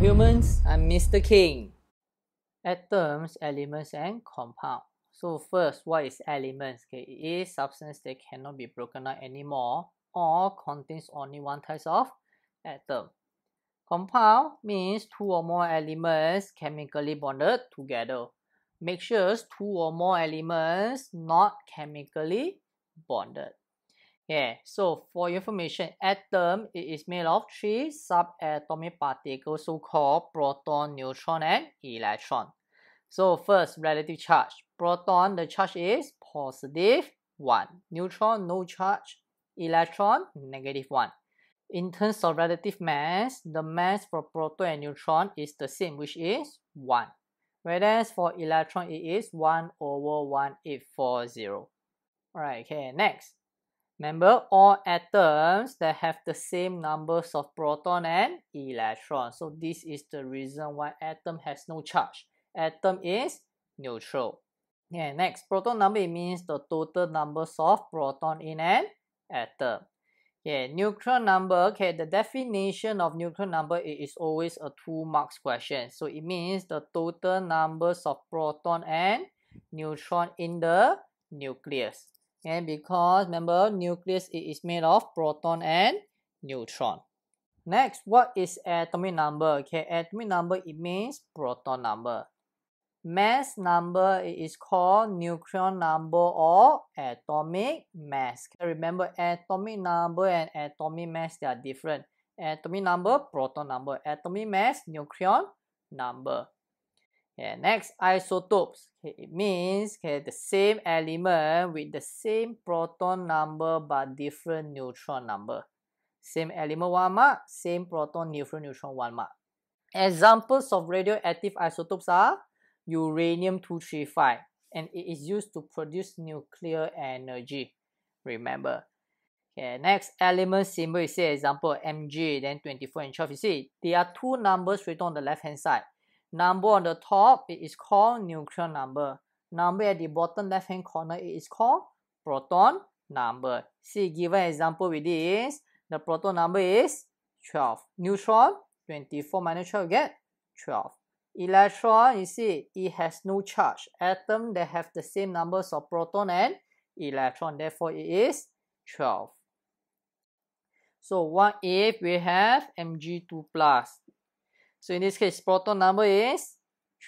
humans, I'm Mr. King. Atoms, elements and compound. So first, what is elements? Okay, it is substance that cannot be broken down anymore or contains only one type of atom. Compound means two or more elements chemically bonded together. Mixtures, two or more elements not chemically bonded. Yeah, so for information, atom it is made of three subatomic particles, so-called proton, neutron, and electron. So first, relative charge. Proton, the charge is positive 1. Neutron, no charge. Electron, negative 1. In terms of relative mass, the mass for proton and neutron is the same, which is 1. Whereas for electron, it is 1 over 1840. Alright, okay, next. Remember, all atoms that have the same numbers of proton and electron. So this is the reason why atom has no charge. Atom is neutral. Yeah, next, proton number means the total numbers of proton in an atom. Yeah, Neutron number, okay, the definition of neutron number is always a two marks question. So it means the total numbers of proton and neutron in the nucleus and because remember nucleus is made of proton and neutron next what is atomic number okay atomic number it means proton number mass number is called nucleon number or atomic mass remember atomic number and atomic mass they are different atomic number proton number atomic mass nucleon number Okay, next, isotopes. Okay, it means okay, the same element with the same proton number but different neutron number. Same element one mark, same proton, different neutron one mark. Examples of radioactive isotopes are uranium-235 and it is used to produce nuclear energy. Remember. Okay, next element symbol, you see example Mg, then 24 and 12. You see, there are two numbers written on the left hand side. Number on the top, it is called neutron number. Number at the bottom left-hand corner, it is called proton number. See, given example with this, the proton number is 12. Neutron, 24 minus 12, get 12. Electron, you see, it has no charge. Atom, they have the same numbers of proton and electron. Therefore, it is 12. So what if we have Mg2 plus? So in this case, proton number is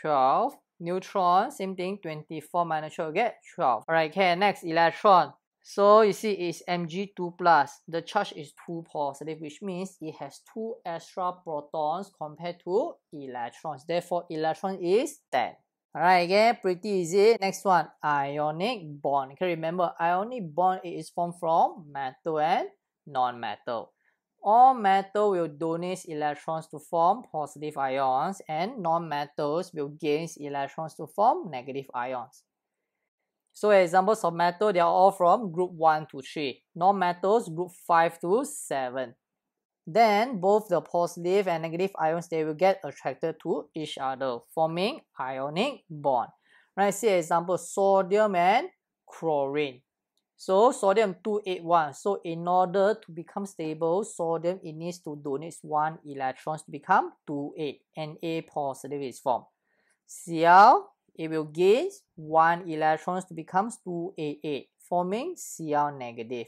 12. Neutron, same thing, 24 minus 12, get 12. All right, okay, next, electron. So you see it's Mg2+. plus. The charge is 2 positive, which means it has 2 extra protons compared to electrons. Therefore, electron is 10. Alright, again, pretty easy. Next one, ionic bond. Okay, remember, ionic bond is formed from metal and non-metal. All metal will donate electrons to form positive ions and non-metals will gain electrons to form negative ions. So examples of metal, they are all from group 1 to 3. Non-metals, group 5 to 7. Then both the positive and negative ions, they will get attracted to each other, forming ionic bond. Right, see example, sodium and chlorine. So sodium 281. So in order to become stable, sodium it needs to donate one electron to become 28 and A positive is formed. Cl it will gain one electron to become 288 forming Cl negative.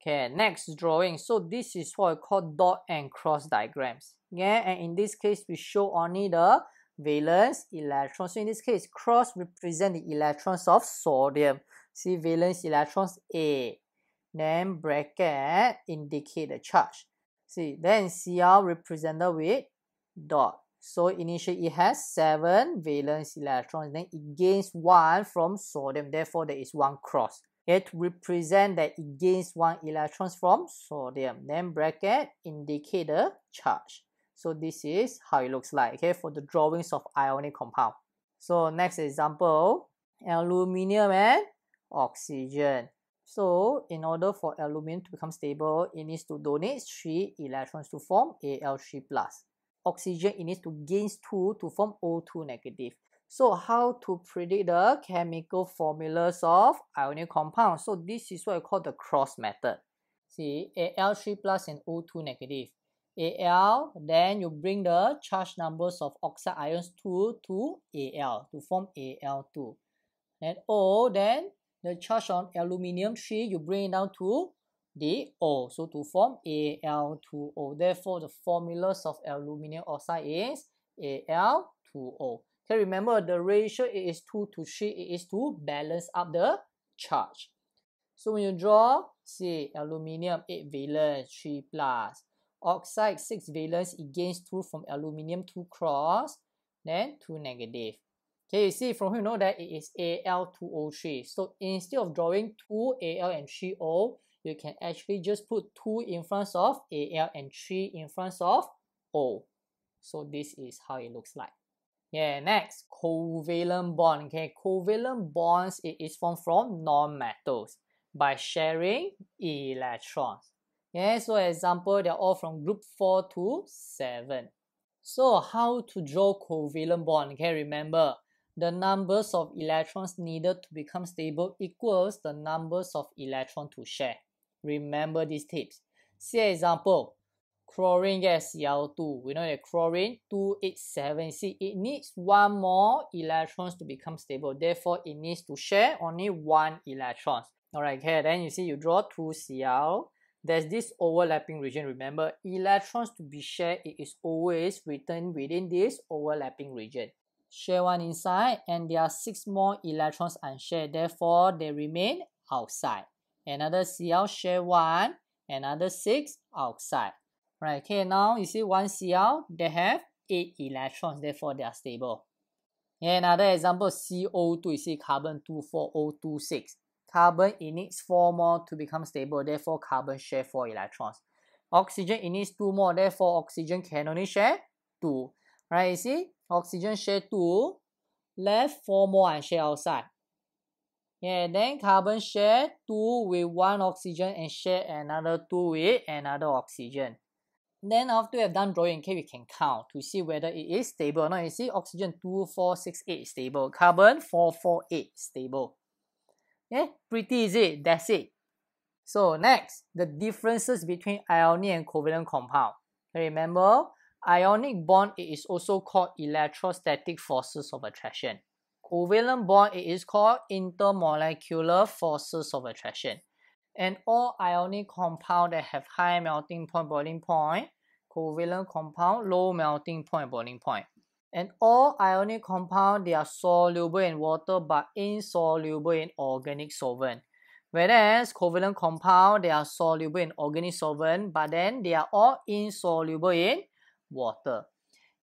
Okay, next drawing. So this is what we call dot and cross diagrams. Yeah, and in this case we show only the valence electrons. So in this case, cross represent the electrons of sodium. C valence electrons A. Then bracket indicate the charge. See, then Cr represented with dot. So initially it has 7 valence electrons. Then it gains 1 from sodium. Therefore there is 1 cross. It represents that it gains 1 electrons from sodium. Then bracket indicate the charge. So this is how it looks like okay, for the drawings of ionic compound. So next example, aluminium and oxygen. So in order for aluminum to become stable, it needs to donate 3 electrons to form Al3+. plus. Oxygen, it needs to gain 2 to form O2 negative. So how to predict the chemical formulas of ionic compounds? So this is what I call the cross method. See, Al3 plus and O2 negative. Al, then you bring the charge numbers of oxide ions 2 to Al to form Al2. And O, then the charge on aluminium 3, you bring it down to the O. So to form Al2O. Therefore, the formulas of aluminium oxide is Al2O. Okay, remember the ratio is 2 to 3. It is to balance up the charge. So when you draw, say aluminium 8 valence 3 plus. Oxide 6 valence against 2 from aluminium 2 cross. Then 2 negative. Okay, you see from here you know that it is Al2O3. So instead of drawing 2 Al and 3 O, you can actually just put 2 in front of Al and 3 in front of O. So this is how it looks like. Yeah, next, covalent bond. Okay, covalent bonds it is formed from non-metals by sharing electrons. Yeah, so example, they're all from group 4 to 7. So how to draw covalent bond? Okay, remember, the numbers of electrons needed to become stable equals the numbers of electrons to share. Remember these tips. See example, chlorine gas Cl2. We know that chlorine 287C, it needs one more electrons to become stable. Therefore, it needs to share only one electron. Alright, here, then you see you draw 2Cl. There's this overlapping region. Remember, electrons to be shared, it is always written within this overlapping region share one inside, and there are six more electrons unshared. Therefore, they remain outside. Another Cl share one, another six outside. Right, okay, now you see one Cl, they have eight electrons, therefore they are stable. Another example, CO2, you see carbon 24026. Carbon, it needs four more to become stable, therefore carbon share four electrons. Oxygen, it needs two more, therefore oxygen can only share two. Right, you see, Oxygen share 2, left 4 more and share outside. Yeah, then carbon share 2 with 1 oxygen and share another 2 with another oxygen. Then after we have done drawing K, we can count to see whether it is stable or not. You see oxygen 2, 4, 6, 8 stable. Carbon 4, 4, 8 stable. Yeah, pretty easy. That's it. So next, the differences between ionic and covalent compound. Remember, ionic bond it is also called electrostatic forces of attraction. Covalent bond it is called intermolecular forces of attraction. And all ionic compound that have high melting point boiling point, covalent compound low melting point boiling point. And all ionic compound they are soluble in water but insoluble in organic solvent. Whereas covalent compound they are soluble in organic solvent but then they are all insoluble in water.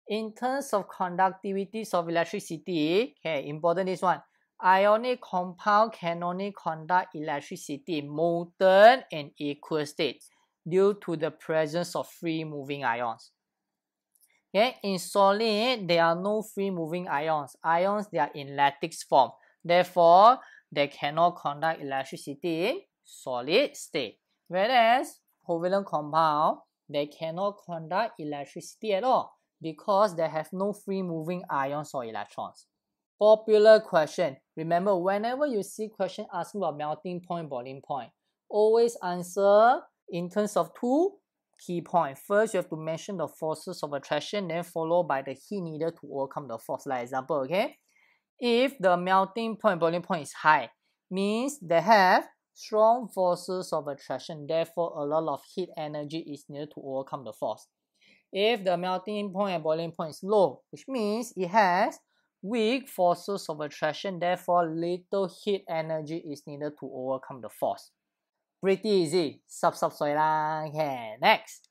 In terms of conductivities of electricity, okay, important is one. Ionic compound can only conduct electricity molten and equal state due to the presence of free moving ions. Okay, in solid, there are no free moving ions. Ions, they are in lattice form. Therefore, they cannot conduct electricity in solid state. Whereas, covalent compound, they cannot conduct electricity at all because they have no free moving ions or electrons. Popular question. Remember, whenever you see question asking about melting point, boiling point, always answer in terms of two key points. First, you have to mention the forces of attraction, then followed by the heat needed to overcome the force. Like example, okay? If the melting point, boiling point is high, means they have strong forces of attraction. Therefore, a lot of heat energy is needed to overcome the force. If the melting point and boiling point is low, which means it has weak forces of attraction, therefore little heat energy is needed to overcome the force. Pretty easy. Sub sub soy lang. Okay, next.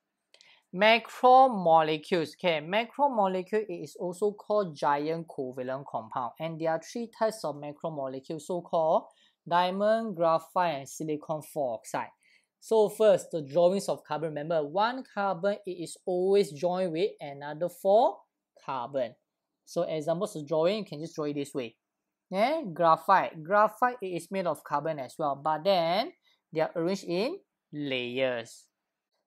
Macromolecules. Okay, macromolecule is also called giant covalent compound, and there are three types of macromolecules, so called diamond, graphite, and silicon four oxide. So first, the drawings of carbon. Remember, one carbon it is always joined with another four carbon. So examples of drawing, you can just draw it this way. Yeah, graphite. Graphite it is made of carbon as well, but then they are arranged in layers.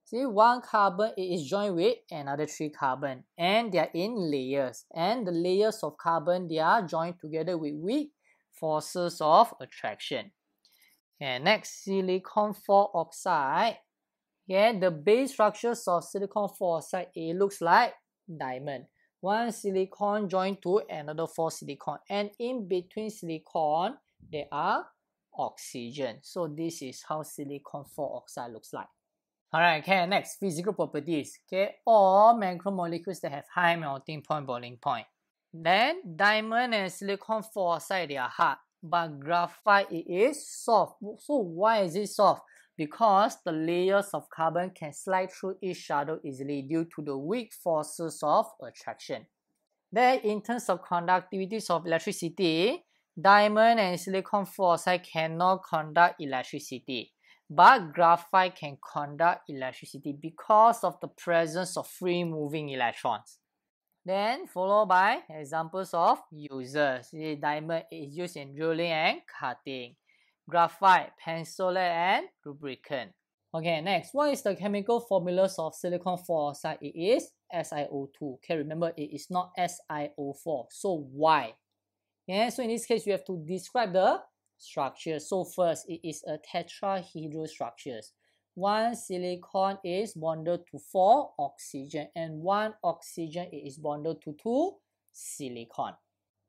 See, one carbon it is joined with another three carbon, and they are in layers. And the layers of carbon they are joined together with weak forces of attraction. And next, silicon four oxide. Yeah, the base structures of silicon four oxide, it looks like diamond. One silicon joined to another four silicon. And in between silicon, there are oxygen. So this is how silicon four oxide looks like. Alright, okay, next, physical properties. Okay, all macromolecules that have high melting point boiling point. Then diamond and silicon for they are hard, but graphite it is soft. So why is it soft? Because the layers of carbon can slide through each other easily due to the weak forces of attraction. Then in terms of conductivities of electricity, diamond and silicon fluoride cannot conduct electricity. But graphite can conduct electricity because of the presence of free moving electrons. Then followed by examples of users. The Diamond is used in drilling and cutting. Graphite, pencil, and lubricant. Okay, next, what is the chemical formulas of silicon foxide? It is SiO2. Okay, remember it is not SiO4. So why? Yeah, so in this case, you have to describe the structure. So first, it is a tetrahedral structures one silicon is bonded to four oxygen and one oxygen is bonded to two silicon.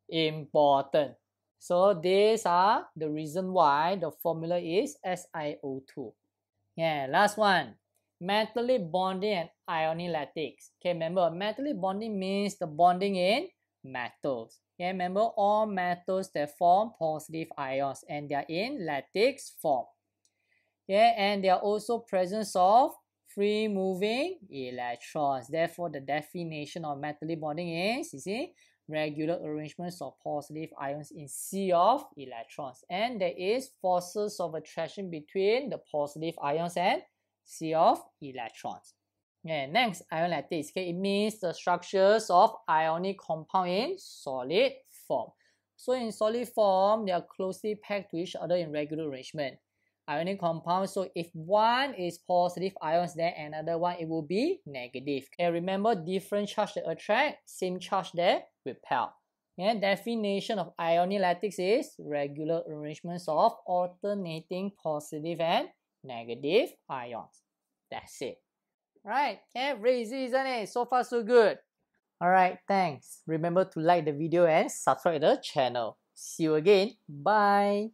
Important. So these are the reason why the formula is SiO2. Yeah, last one. Metallic bonding and ionylatics. Okay, remember metallic bonding means the bonding in metals. Okay, remember all metals that form positive ions and they are in lattice form. Okay, and they are also presence of free moving electrons. Therefore, the definition of metallic bonding is, you see, regular arrangements of positive ions in sea of electrons. And there is forces of attraction between the positive ions and sea of electrons. Okay, next, lattice. Okay, it means the structures of ionic compound in solid form. So in solid form, they are closely packed to each other in regular arrangement ionic compound. So if one is positive ions, then another one it will be negative. Okay, remember different charge that attract, same charge that repel. Yeah, definition of ionolatics is regular arrangements of alternating positive and negative ions. That's it. Right, okay, easy, isn't it? So far, so good. Alright, thanks. Remember to like the video and subscribe to the channel. See you again. Bye.